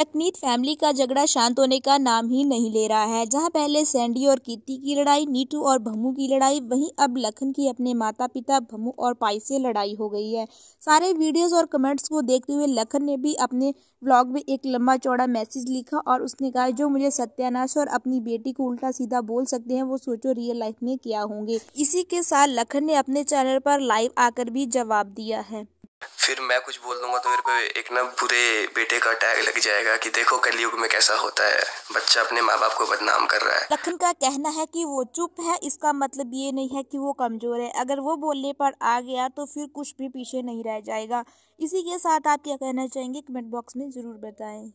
तकनीत family का झगड़ा शांत होने का नाम ही नहीं ले रहा है जहां पहले सैंडी और कीर्ति की लड़ाई नीटू और भमू की लड़ाई वहीं अब लखन की अपने माता पिता भमू और पाई से लड़ाई हो गई है सारे वीडियोस और कमेंट्स को देखते हुए लखन ने भी अपने ब्लॉग में एक लंबा चौड़ा मैसेज लिखा और उसने कहा जो मुझे सत्यानाश और अपनी बेटी को उल्टा सीधा बोल सकते हैं वो सोचो रियल लाइफ में क्या होंगे इसी के साथ लखन ने अपने चैनल पर लाइव आकर भी जवाब दिया है फिर मैं कुछ बोल दूंगा तो मेरे पे एक ना बुरे बेटे का टैग लग जाएगा कि देखो कलयुग में कैसा होता है बच्चा अपने माँ बाप को बदनाम कर रहा है लखन का कहना है कि वो चुप है इसका मतलब ये नहीं है कि वो कमजोर है अगर वो बोलने पर आ गया तो फिर कुछ भी पीछे नहीं रह जाएगा इसी के साथ आप क्या कहना चाहेंगे कमेंट बॉक्स में जरूर बताएं